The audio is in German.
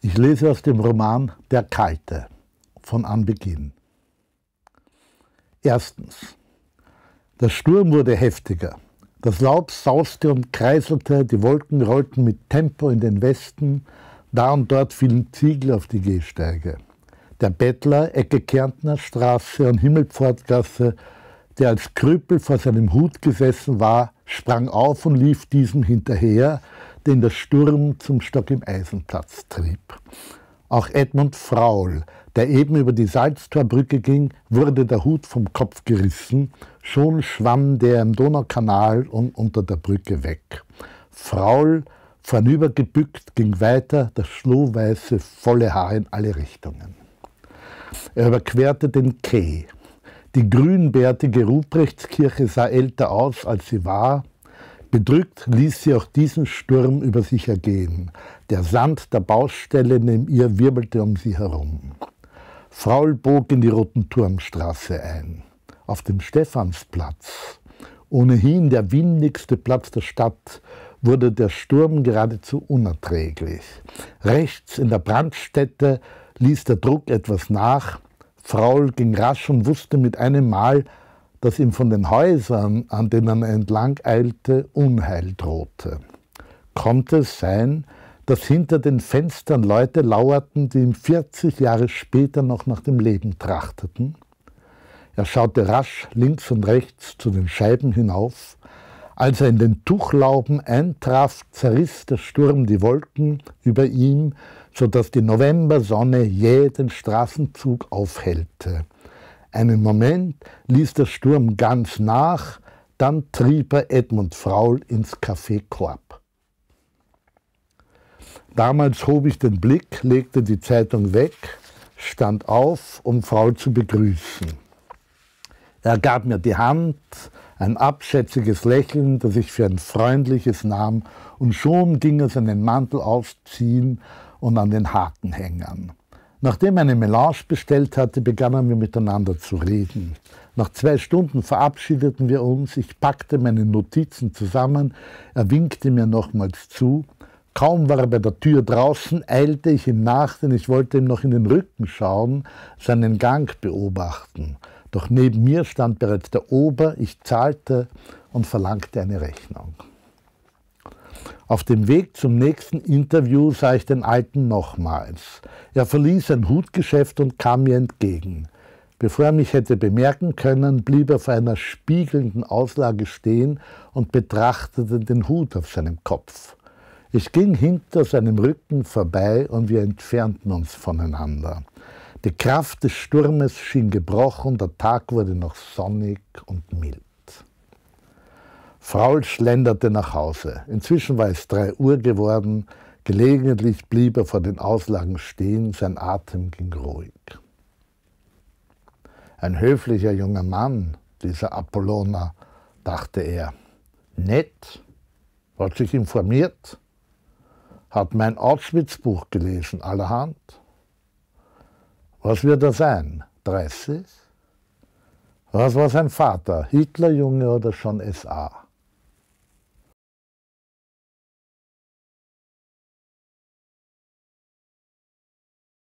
Ich lese aus dem Roman Der Kalte von Anbeginn. Erstens. Der Sturm wurde heftiger. Das Laub sauste und kreiselte, die Wolken rollten mit Tempo in den Westen, da und dort fielen Ziegel auf die Gehsteige. Der Bettler, Ecke Kärntner Straße und Himmelpfortgasse, der als Krüppel vor seinem Hut gesessen war, sprang auf und lief diesem hinterher, den der Sturm zum Stock im Eisenplatz trieb. Auch Edmund Fraul, der eben über die Salztorbrücke ging, wurde der Hut vom Kopf gerissen. Schon schwamm der im Donaukanal und unter der Brücke weg. Fraul, vornübergebückt, ging weiter, das schlohweiße, volle Haar in alle Richtungen. Er überquerte den Quai. Die grünbärtige Ruprechtskirche sah älter aus, als sie war, Bedrückt ließ sie auch diesen Sturm über sich ergehen. Der Sand der Baustelle neben ihr wirbelte um sie herum. Faul bog in die Roten Turmstraße ein, auf dem Stephansplatz. Ohnehin der windigste Platz der Stadt wurde der Sturm geradezu unerträglich. Rechts in der Brandstätte ließ der Druck etwas nach. Fraul ging rasch und wusste mit einem Mal, dass ihm von den Häusern, an denen er entlang eilte, Unheil drohte. Konnte es sein, dass hinter den Fenstern Leute lauerten, die ihm 40 Jahre später noch nach dem Leben trachteten? Er schaute rasch links und rechts zu den Scheiben hinauf. Als er in den Tuchlauben eintraf, zerriss der Sturm die Wolken über ihm, sodass die Novembersonne jäh den Straßenzug aufhellte. Einen Moment ließ der Sturm ganz nach, dann trieb er Edmund Fraul ins Café Korb. Damals hob ich den Blick, legte die Zeitung weg, stand auf, um Fraul zu begrüßen. Er gab mir die Hand, ein abschätziges Lächeln, das ich für ein freundliches nahm, und schon ging er seinen Mantel aufziehen und an den Haken hängen. Nachdem er eine Melange bestellt hatte, begannen wir miteinander zu reden. Nach zwei Stunden verabschiedeten wir uns, ich packte meine Notizen zusammen, er winkte mir nochmals zu. Kaum war er bei der Tür draußen, eilte ich ihm nach, denn ich wollte ihm noch in den Rücken schauen, seinen Gang beobachten. Doch neben mir stand bereits der Ober, ich zahlte und verlangte eine Rechnung. Auf dem Weg zum nächsten Interview sah ich den Alten nochmals. Er verließ ein Hutgeschäft und kam mir entgegen. Bevor er mich hätte bemerken können, blieb er vor einer spiegelnden Auslage stehen und betrachtete den Hut auf seinem Kopf. Ich ging hinter seinem Rücken vorbei und wir entfernten uns voneinander. Die Kraft des Sturmes schien gebrochen, der Tag wurde noch sonnig und mild. Fraul schlenderte nach Hause. Inzwischen war es drei Uhr geworden. Gelegentlich blieb er vor den Auslagen stehen, sein Atem ging ruhig. Ein höflicher junger Mann, dieser Apolloner, dachte er. Nett, hat sich informiert, hat mein Auschwitz-Buch gelesen, allerhand. Was wird er sein? 30? Was war sein Vater? Hitlerjunge oder schon SA?